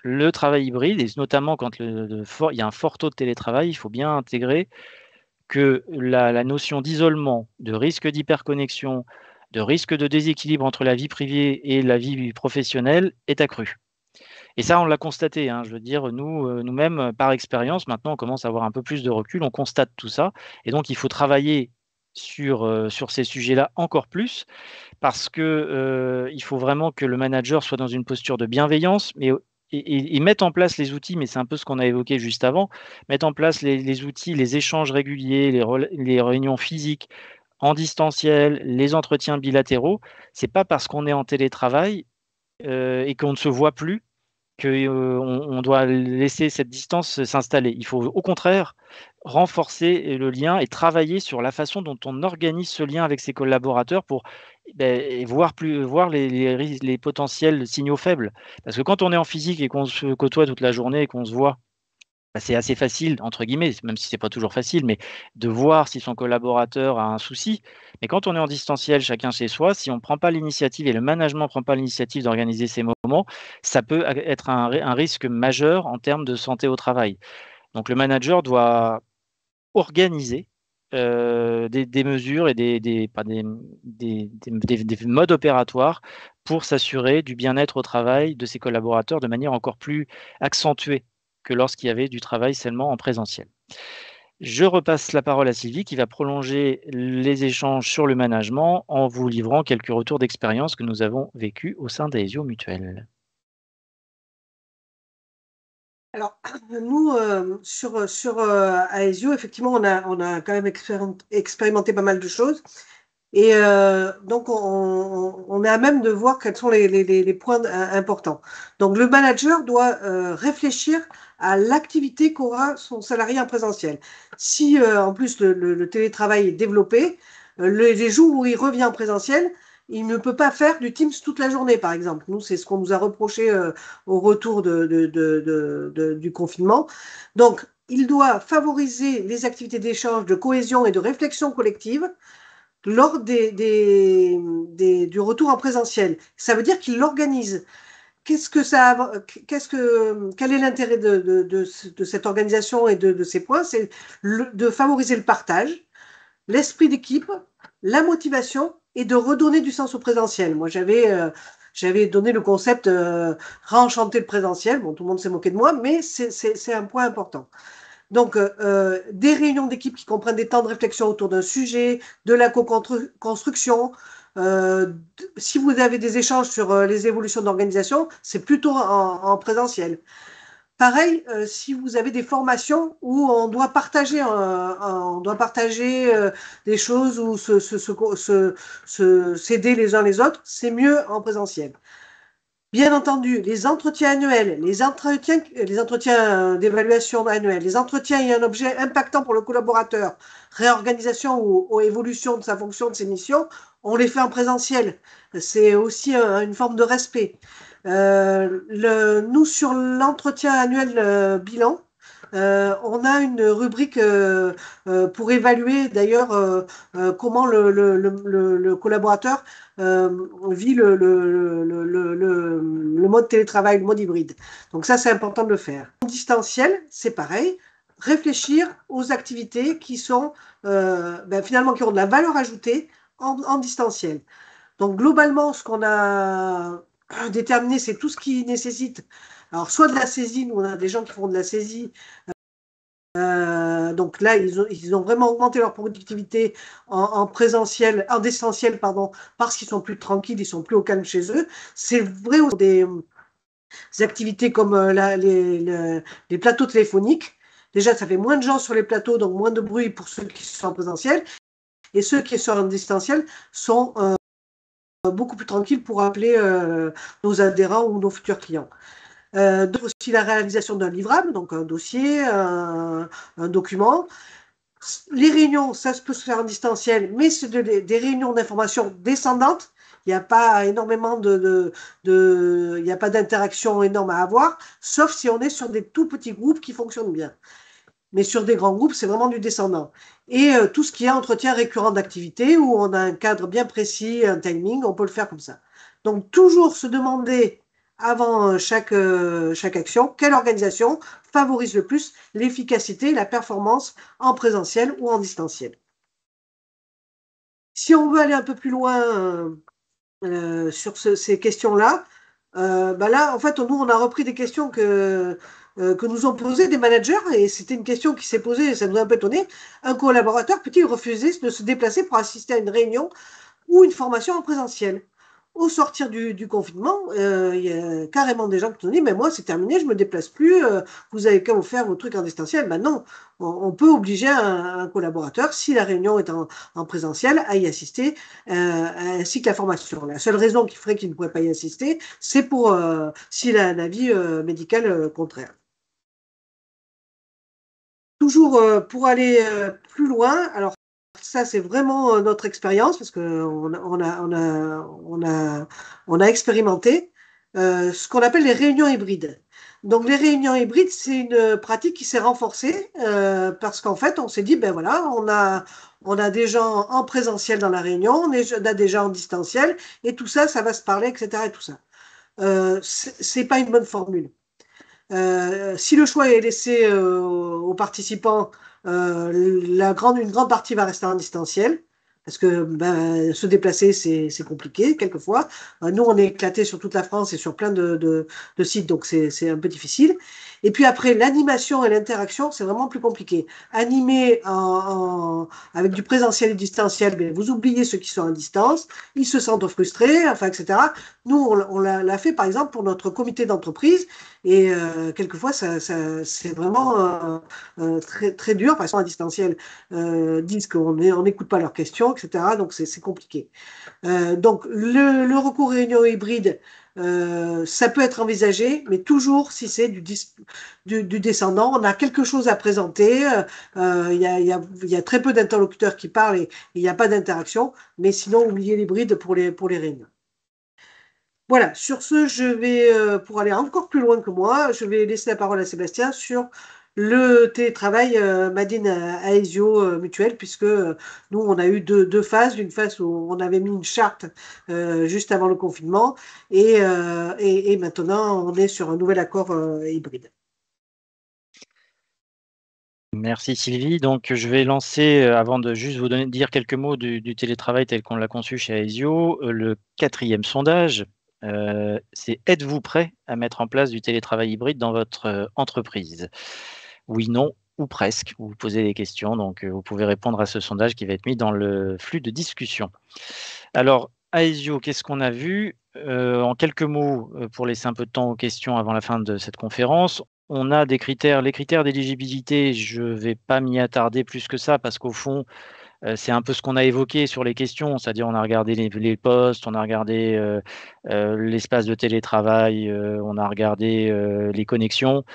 Speaker 2: le travail hybride, et notamment quand il y a un fort taux de télétravail, il faut bien intégrer que la, notion d'isolement, de risque d'hyperconnexion, de risque de déséquilibre entre la vie privée et la vie professionnelle est accrue. Et ça, on l'a constaté. Hein. je veux dire, nous, euh, nous-mêmes, par expérience, maintenant, on commence à avoir un peu plus de recul. On constate tout ça. Et donc, il faut travailler sur, euh, sur ces sujets-là encore plus, parce que euh, il faut vraiment que le manager soit dans une posture de bienveillance, mais et, mette en place les outils, mais c'est un peu ce qu'on a évoqué juste avant, mettre en place les, outils, les échanges réguliers, les, réunions physiques, en distanciel, les entretiens bilatéraux, c'est pas parce qu'on est en télétravail euh, et qu'on ne se voit plus qu'on euh, on doit laisser cette distance s'installer. Il faut au contraire renforcer euh, le lien et travailler sur la façon dont on organise ce lien avec ses collaborateurs pour eh ben, voir, plus, voir les, les, potentiels signaux faibles. Parce que quand on est en physique et qu'on se côtoie toute la journée et qu'on se voit, bah, c'est assez facile, entre guillemets, même si c'est pas toujours facile, mais de voir si son collaborateur a un souci. Mais quand on est en distanciel, chacun chez soi, si on ne prend pas l'initiative et le management ne prend pas l'initiative d'organiser ces moments, ça peut être un, risque majeur en termes de santé au travail. Donc le manager doit organiser euh, des, mesures et des, modes opératoires pour s'assurer du bien-être au travail de ses collaborateurs de manière encore plus accentuée que lorsqu'il y avait du travail seulement en présentiel. Je repasse la parole à Sylvie qui va prolonger les échanges sur le management en vous livrant quelques retours d'expérience que nous avons vécu au sein d'Aesio Mutuel.
Speaker 1: Alors, nous, euh, sur, sur euh, Aesio, effectivement, on a, quand même expérimenté pas mal de choses. Et euh, donc, on, est à même de voir quels sont les, les points importants. Donc, le manager doit réfléchir à l'activité qu'aura son salarié en présentiel. Si euh, en plus le, télétravail est développé, euh, les jours où il revient en présentiel, il ne peut pas faire du Teams toute la journée, par exemple. Nous, c'est ce qu'on nous a reproché euh, au retour du confinement. Donc, il doit favoriser les activités d'échange, de cohésion et de réflexion collective lors du retour en présentiel. Ça veut dire qu'il l'organise qu'est-ce que ça, qu'est-ce que, quel est l'intérêt de, de, de, cette organisation et de, ces points C'est de favoriser le partage, l'esprit d'équipe, la motivation et de redonner du sens au présentiel. Moi, j'avais euh, j'avais donné le concept euh, réenchanter le présentiel. Bon, tout le monde s'est moqué de moi, mais c'est un point important. Donc, euh, euh, des réunions d'équipe qui comprennent des temps de réflexion autour d'un sujet, de la co-construction, euh, si vous avez des échanges sur euh, les évolutions d'organisation, c'est plutôt en, présentiel. Pareil, euh, si vous avez des formations où on doit partager, on doit partager des choses ou s'aider se, les uns les autres, c'est mieux en présentiel. Bien entendu, les entretiens annuels, les entretiens, les entretiens d'évaluation annuels, les entretiens et un objet impactant pour le collaborateur, réorganisation ou, évolution de sa fonction, de ses missions, on les fait en présentiel. C'est aussi euh, une forme de respect. Euh, le, nous, sur l'entretien annuel euh, bilan, on a une rubrique pour évaluer d'ailleurs comment le, le, collaborateur vit le, mode télétravail, le mode hybride. Donc ça, c'est important de le faire. En distanciel, c'est pareil réfléchir aux activités qui sont ben, finalement qui ont de la valeur ajoutée en, distanciel. Donc globalement, ce qu'on a déterminé, c'est tout ce qui nécessite, alors soit de la saisine, où on a des gens qui font de la saisie, euh, donc là, ils ont, vraiment augmenté leur productivité en, présentiel, en distanciel, pardon, parce qu'ils sont plus tranquilles, ils sont plus au calme chez eux. C'est vrai pour des, activités comme euh, les, les plateaux téléphoniques. Déjà, ça fait moins de gens sur les plateaux, donc moins de bruit pour ceux qui sont en présentiel. Et ceux qui sont en distanciel sont euh, beaucoup plus tranquilles pour appeler euh, nos adhérents ou nos futurs clients. Euh, donc aussi la réalisation d'un livrable, donc un dossier, un, document, les réunions, ça peut se faire en distanciel, mais c'est des réunions d'information descendantes. Il n'y a pas énormément de, il n'y a pas d'interaction énorme à avoir, sauf si on est sur des tout petits groupes qui fonctionnent bien mais sur des grands groupes, c'est vraiment du descendant. Et euh, tout ce qui est entretien récurrent d'activité, où on a un cadre bien précis, un timing, on peut le faire comme ça. Donc toujours se demander avant euh, euh, chaque, action, quelle organisation favorise le plus l'efficacité la performance en présentiel ou en distanciel. Si on veut aller un peu plus loin sur ces questions-là, bah là, en fait, nous, on a repris des questions que, euh, que nous ont posé des managers, et c'était une question qui s'est posée, ça nous a un peu étonné. Un collaborateur peut-il refuser de se déplacer pour assister à une réunion ou une formation en présentiel Au sortir du, confinement, euh, il y a carrément des gens qui ont dit Mais moi, c'est terminé, je ne me déplace plus, euh, vous avez qu'à vous faire vos trucs en distanciel. Ben non, on, peut obliger un, collaborateur, si la réunion est en, présentiel, à y assister, ainsi que la formation. La seule raison qui ferait qu'il ne pourrait pas y assister, c'est pour s'il un avis médical médical contraire toujours euh, pour aller euh, plus loin, alors ça c'est vraiment euh, notre expérience parce qu'on on a, on a, on a, on a expérimenté ce qu'on appelle les réunions hybrides. Donc les réunions hybrides, c'est une pratique qui s'est renforcée parce qu'en fait, on s'est dit, ben voilà, on a, on a des gens en présentiel dans la réunion, on, a des gens en distanciel, et tout ça, ça va se parler, etc. Et tout ça. c'est pas une bonne formule. Euh, si le choix est laissé euh, aux participants, euh, la grande, une grande partie va rester en distanciel parce que ben, se déplacer, c'est compliqué quelquefois. Nous, on est éclaté sur toute la France et sur plein de, de, de sites, donc c'est un peu difficile. Et puis après, l'animation et l'interaction, c'est vraiment plus compliqué. Animer en, avec du présentiel et du distanciel, ben, vous oubliez ceux qui sont à distance, ils se sentent frustrés, enfin, etc. Nous, on, l'a fait, par exemple, pour notre comité d'entreprise. Et euh, quelquefois, ça, ça c'est vraiment euh, euh très, très dur. Par sont à distanciel, euh, disent qu'on n'écoute pas leurs questions, etc. Donc, c'est compliqué. Euh, donc, le, le recours réunion hybride, euh, ça peut être envisagé, mais toujours si c'est du, descendant, on a quelque chose à présenter, euh, euh, il y, a, très peu d'interlocuteurs qui parlent et il n'y a pas d'interaction, mais sinon oubliez les brides pour les, pour les règnes. Voilà, sur ce, je vais, pour aller encore plus loin que moi, je vais laisser la parole à Sébastien sur le télétravail euh, Madine Aesio euh, Mutuel, puisque euh, nous, on a eu deux, phases. Une phase où on avait mis une charte juste avant le confinement, et, maintenant, on est sur un nouvel accord hybride.
Speaker 2: Merci Sylvie. Donc je vais lancer, avant de juste vous donner, dire quelques mots du, du télétravail tel qu'on l'a conçu chez Aesio, le quatrième sondage, c'est êtes-vous prêt à mettre en place du télétravail hybride dans votre entreprise oui, non, ou presque. Vous posez des questions, donc euh, vous pouvez répondre à ce sondage qui va être mis dans le flux de discussion. Alors, Aesio, qu'est-ce qu'on a vu euh, En quelques mots, euh, pour laisser un peu de temps aux questions avant la fin de cette conférence, on a des critères. Les critères d'éligibilité, je ne vais pas m'y attarder plus que ça parce qu'au fond, c'est un peu ce qu'on a évoqué sur les questions, c'est-à-dire on a regardé les, postes, on a regardé l'espace de télétravail, on a regardé les connexions.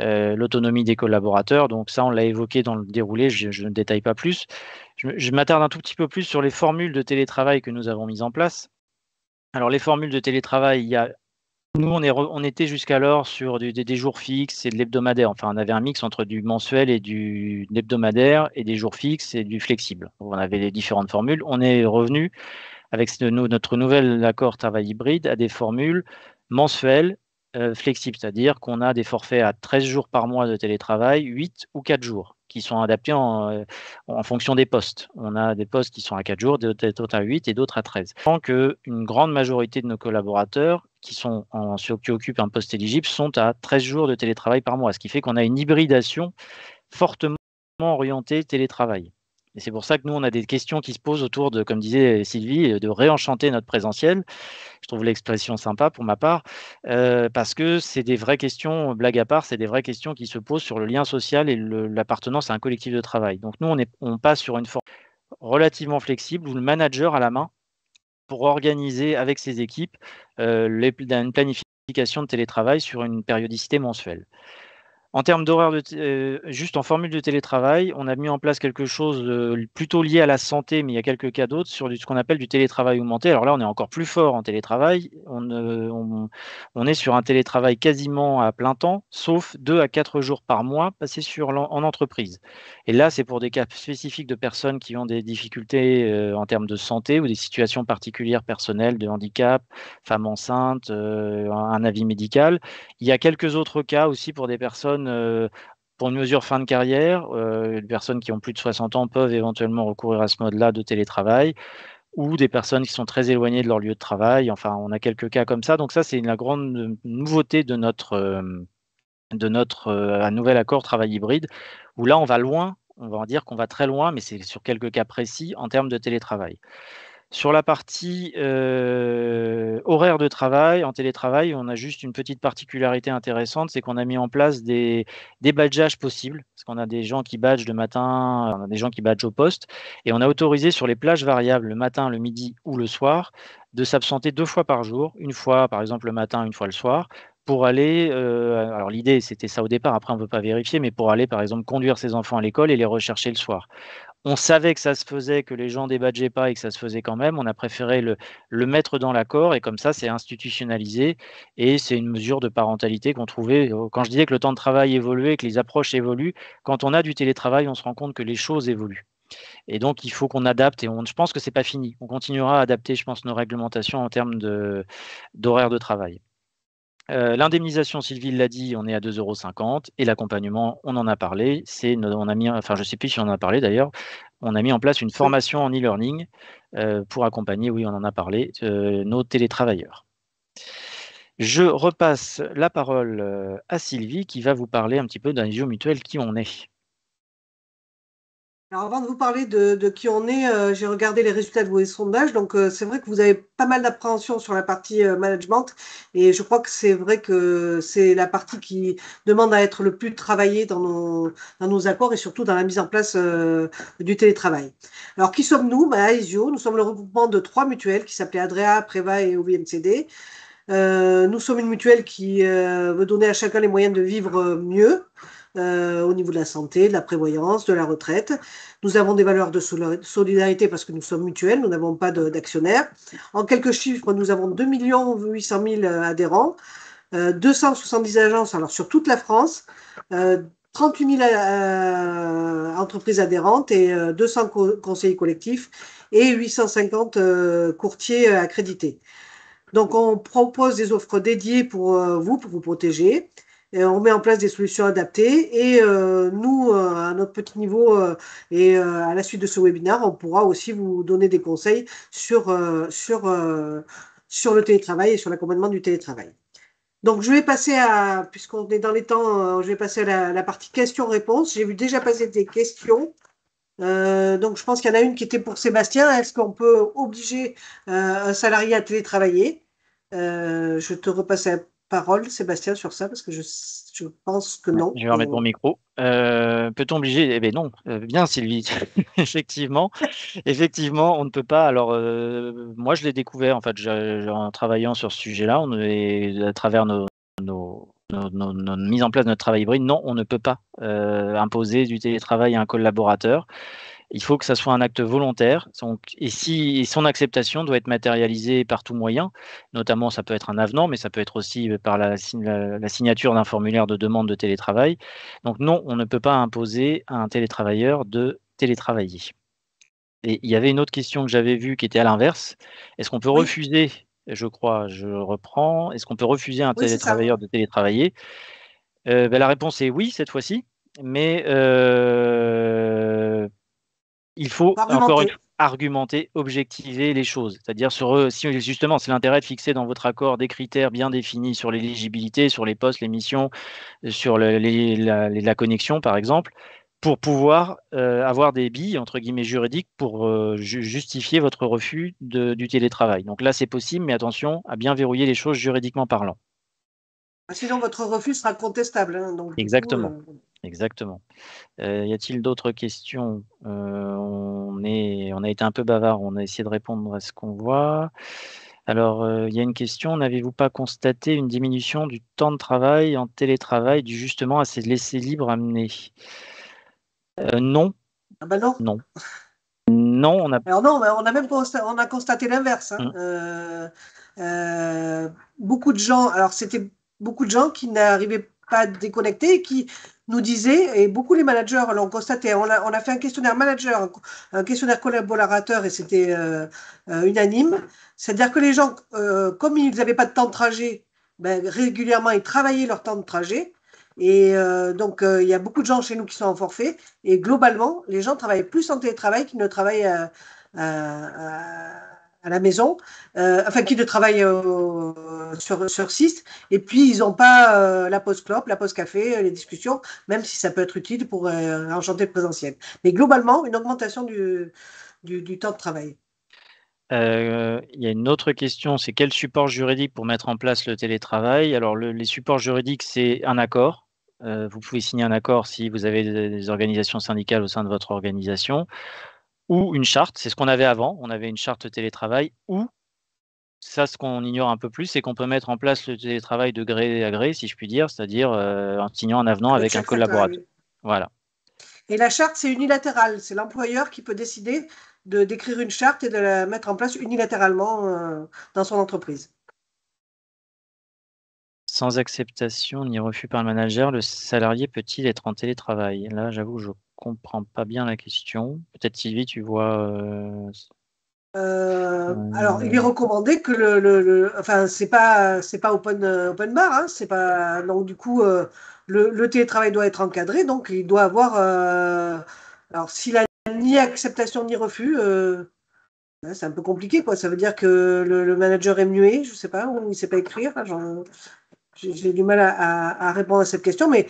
Speaker 2: Euh, l'autonomie des collaborateurs. Donc ça, on l'a évoqué dans le déroulé, je, ne détaille pas plus. Je, m'attarde un tout petit peu plus sur les formules de télétravail que nous avons mises en place. Alors les formules de télétravail, y a nous, on, on était jusqu'alors sur des, jours fixes et de l'hebdomadaire. Enfin, on avait un mix entre du mensuel et du hebdomadaire et des jours fixes et du flexible. On avait les différentes formules. On est revenu avec notre nouvel accord travail hybride à des formules mensuelles euh, flexible, c'est-à-dire qu'on a des forfaits à 13 jours par mois de télétravail, 8 ou 4 jours, qui sont adaptés euh, en, fonction des postes. On a des postes qui sont à 4 jours, d'autres à 8 et d'autres à 13. pense qu'une grande majorité de nos collaborateurs qui, sont en, qui occupent un poste éligible sont à 13 jours de télétravail par mois, ce qui fait qu'on a une hybridation fortement orientée télétravail. Et c'est pour ça que nous, on a des questions qui se posent autour de, comme disait Sylvie, euh, de réenchanter notre présentiel. Je trouve l'expression sympa pour ma part, euh, parce que c'est des vraies questions, blague à part, c'est des vraies questions qui se posent sur le lien social et l'appartenance à un collectif de travail. Donc nous, on, passe sur une forme relativement flexible où le manager a la main pour organiser avec ses équipes euh, une planification de télétravail sur une périodicité mensuelle. En termes d'horaire, euh, juste en formule de télétravail, on a mis en place quelque chose plutôt lié à la santé, mais il y a quelques cas d'autres, sur ce qu'on appelle du télétravail augmenté. Alors là, on est encore plus fort en télétravail. On, euh, est sur un télétravail quasiment à plein temps, sauf 2 à 4 jours par mois passés sur en, entreprise. Et là, c'est pour des cas spécifiques de personnes qui ont des difficultés euh, en termes de santé ou des situations particulières personnelles de handicap, femmes enceintes, un avis médical. Il y a quelques autres cas aussi pour des personnes euh, pour une mesure fin de carrière, les euh, personnes qui ont plus de 60 ans peuvent éventuellement recourir à ce mode-là de télétravail, ou des personnes qui sont très éloignées de leur lieu de travail. Enfin, on a quelques cas comme ça. Donc ça, c'est la grande euh, nouveauté de notre, de notre nouvel accord travail hybride, où là, on va loin, on va en dire qu'on va très loin, mais c'est sur quelques cas précis en termes de télétravail. Sur la partie euh, horaire de travail, en télétravail, on a juste une petite particularité intéressante, c'est qu'on a mis en place des, badgeages possibles, parce qu'on a des gens qui badgent le matin, on a des gens qui badgent au poste, et on a autorisé sur les plages variables, le matin, le midi ou le soir, de s'absenter deux fois par jour, une fois par exemple le matin, une fois le soir, pour aller, euh, alors l'idée c'était ça au départ, après on ne peut pas vérifier, mais pour aller par exemple conduire ses enfants à l'école et les rechercher le soir on savait que ça se faisait, que les gens débadgeaient pas et que ça se faisait quand même. On a préféré le, mettre dans l'accord et comme ça, c'est institutionnalisé et c'est une mesure de parentalité qu'on trouvait. Euh, quand je disais que le temps de travail évoluait, que les approches évoluent, quand on a du télétravail, on se rend compte que les choses évoluent. Et donc, il faut qu'on adapte. Et je pense que ce n'est pas fini. On continuera à adapter, je pense, nos réglementations en termes d'horaire de travail. Euh, l'indemnisation, Sylvie l'a dit, on est à 2,50 euros. Et l'accompagnement, on en a parlé. C'est, on a mis, enfin, je ne sais plus si on en a parlé d'ailleurs. On a mis en place une formation en e-learning euh, pour accompagner, oui, on en a parlé, euh, nos télétravailleurs. Je repasse la parole à Sylvie qui va vous parler un petit peu jeu mutuel qui on est
Speaker 1: avant de vous parler de, qui on est, euh, j'ai regardé les résultats de vos sondages. Donc euh, c'est vrai que vous avez pas mal d'appréhension sur la partie euh, management et je crois que c'est vrai que c'est la partie qui demande à être le plus travaillée dans nos, dans nos accords et surtout dans la mise en place du télétravail. Alors qui sommes-nous bah, Aesio, nous sommes le regroupement de trois mutuelles qui s'appelaient Adrea, Préva et OVMCD. nous sommes une mutuelle qui veut donner à chacun les moyens de vivre mieux. Euh, au niveau de la santé, de la prévoyance, de la retraite. Nous avons des valeurs de solidarité parce que nous sommes mutuels, nous n'avons pas d'actionnaires. En quelques chiffres, nous avons 2 800 000 adhérents, 270 euh, agences alors sur toute la France, 38 euh, 000 entreprises adhérentes et 200 conseillers collectifs et 850 courtiers accrédités. Donc, on propose des offres dédiées pour vous, pour vous protéger on met en place des solutions adaptées. Et euh, nous, euh, à notre petit niveau euh, et à la suite de ce webinaire, on pourra aussi vous donner des conseils sur, sur, sur le télétravail et sur l'accompagnement du télétravail. Donc, je vais passer à, puisqu'on est dans les temps, je vais passer à la, partie questions-réponses. J'ai vu déjà passer des questions. donc, je pense qu'il y en a une qui était pour Sébastien. Est-ce qu'on peut obliger un salarié à télétravailler Je te repasse peu parole, Sébastien, sur ça, parce que je, pense que non. Je vais remettre mon
Speaker 2: micro. Euh, peut-on obliger Eh bien non, euh, bien Sylvie, effectivement. effectivement, on ne peut pas. Alors, euh, moi, je l'ai découvert, en fait, en travaillant sur ce sujet-là, à travers nos, nos, mise en place de notre travail hybride, non, on ne peut pas imposer du télétravail à un collaborateur. Il faut que ça soit un acte volontaire. Et, si, son acceptation doit être matérialisée par tout moyen. Notamment, ça peut être un avenant, mais ça peut être aussi euh, par la, signature d'un formulaire de demande de télétravail. Donc non, on ne peut pas imposer à un télétravailleur de télétravailler. Et il y avait une autre question que j'avais vue qui était à l'inverse. Est-ce qu'on peut refuser, je crois, je reprends, est-ce qu'on peut refuser à un télétravailleur de télétravailler euh, ben, La réponse est oui cette fois-ci, mais euh, il faut encore argumenter, objectiver les choses. C'est-à-dire, euh, si, justement, c'est l'intérêt de fixer dans votre accord des critères bien définis sur l'éligibilité, sur les postes, les missions, euh, sur la, connexion, par exemple, pour pouvoir euh, avoir des billes, entre guillemets, juridiques pour justifier votre refus du télétravail. Donc là, c'est possible, mais attention à bien verrouiller les choses juridiquement parlant.
Speaker 1: Bah, sinon, votre refus sera contestable. Hein. Exactement.
Speaker 2: Exactement. Euh, y a-t-il d'autres questions euh, on, est, on a été un peu bavard, on a essayé de répondre à ce qu'on voit. Alors, il euh, y a une question, n'avez-vous pas constaté une diminution du temps de travail en télétravail du justement à ces laissés libres amenés Non. Ah ben non. Non. Non, on a.
Speaker 1: non, on a même constaté, on a constaté l'inverse. Hein. Hum. beaucoup de gens, alors c'était beaucoup de gens qui n'arrivaient pas à déconnecter et qui nous disait, et beaucoup les managers l'ont constaté, on a, fait un questionnaire manager, un questionnaire collaborateur, et c'était euh, euh, unanime. C'est-à-dire que les gens, euh, comme ils n'avaient pas de temps de trajet, ben, régulièrement, ils travaillaient leur temps de trajet. Et donc, il y a beaucoup de gens chez nous qui sont en forfait. Et globalement, les gens travaillent plus en télétravail qu'ils ne travaillent à, à la maison, euh, enfin qui ne travaillent euh, sur, sur et puis ils n'ont pas euh, la pause clope, la pause café, euh, les discussions, même si ça peut être utile pour enchanter le présentiel. Mais globalement, une augmentation du, temps de travail.
Speaker 2: Il y a une autre question, c'est quel support juridique pour mettre en place le télétravail Alors les supports juridiques, c'est un accord. vous pouvez signer un accord si vous avez des organisations syndicales au sein de votre organisation ou une charte, c'est ce qu'on avait avant, on avait une charte télétravail, ou ça, ce qu'on ignore un peu plus, c'est qu'on peut mettre en place le télétravail de gré à gré, si je puis dire, c'est-à-dire euh, en signant un avenant avec, un collaborateur. Voilà.
Speaker 1: Et la charte, c'est unilatéral. C'est l'employeur qui peut décider de d'écrire une charte et de la mettre en place unilatéralement euh, dans son entreprise.
Speaker 2: Sans acceptation ni refus par le manager, le salarié peut-il être en télétravail Là, j'avoue, je comprends pas bien la question. Peut-être Sylvie, tu vois. Euh,
Speaker 1: euh, euh, alors, il est recommandé que le, enfin, c'est pas, c'est pas open, open bar, hein, c'est pas. Donc du coup, le, télétravail doit être encadré, donc il doit avoir. alors, s'il a ni acceptation ni refus, hein, c'est un peu compliqué, quoi. Ça veut dire que le, manager est muet, je sais pas, ou il sait pas écrire. Hein, j'ai, du mal à, répondre à cette question, mais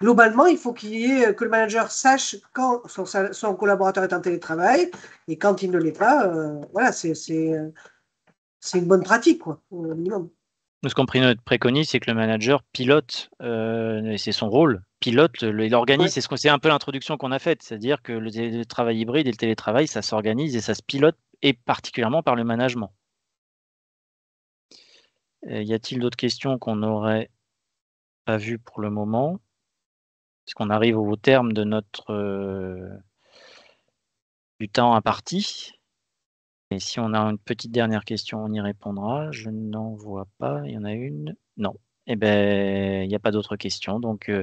Speaker 1: globalement, il faut qu'il y ait, euh, que le manager sache quand son, collaborateur est en télétravail et quand il ne l'est pas. Euh, voilà, euh, c'est, une bonne pratique, quoi, au minimum.
Speaker 2: Ce qu'on préconise, c'est que le manager pilote, et c'est son rôle, pilote, il organise. C'est, ce qu'on, c'est un peu l'introduction qu'on a faite, c'est-à-dire que le, travail hybride et le télétravail, ça s'organise et ça se pilote, et particulièrement par le management. y a-t-il d'autres questions qu'on n'aurait pas vues pour le moment puisqu'on arrive au terme de notre euh, du temps imparti. Et si on a une petite dernière question, on y répondra. Je n'en vois pas. Il y en a une Non. Eh bien, il n'y a pas d'autres questions. Donc, euh,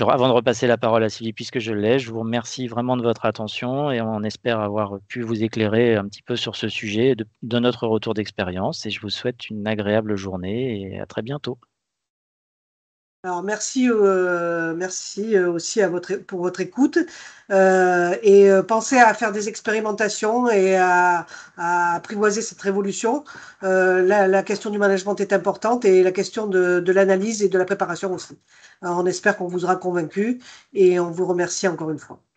Speaker 2: avant de repasser la parole à Sylvie, puisque je l'ai, je vous remercie vraiment de votre attention et on espère avoir pu vous éclairer un petit peu sur ce sujet de notre retour d'expérience. Et je vous souhaite une agréable journée et à très bientôt.
Speaker 1: Alors merci, euh, merci euh, aussi à votre, pour votre écoute euh, et pensez à faire des expérimentations et à, apprivoiser cette révolution. la, question du management est importante et la question de, l'analyse et de la préparation aussi. on espère qu'on vous aura convaincu et on vous remercie encore une fois.